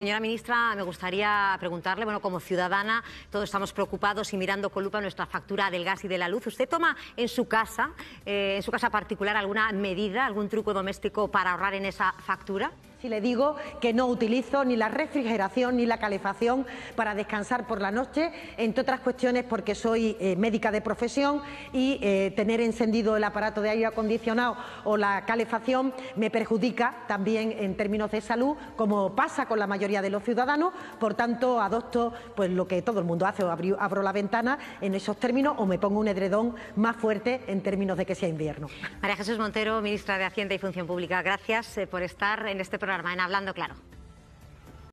Señora ministra, me gustaría preguntarle, bueno, como ciudadana, todos estamos preocupados y mirando con lupa nuestra factura del gas y de la luz. ¿Usted toma en su casa, eh, en su casa particular, alguna medida, algún truco doméstico para ahorrar en esa factura? Si le digo que no utilizo ni la refrigeración ni la calefacción para descansar por la noche, entre otras cuestiones porque soy eh, médica de profesión y eh, tener encendido el aparato de aire acondicionado o la calefacción me perjudica también en términos de salud, como pasa con la mayoría de los ciudadanos. Por tanto, adopto pues lo que todo el mundo hace, o abro, la ventana en esos términos o me pongo un edredón más fuerte en términos de que sea invierno. María Jesús Montero, ministra de Hacienda y Función Pública, gracias eh, por estar en este programa en hablando claro.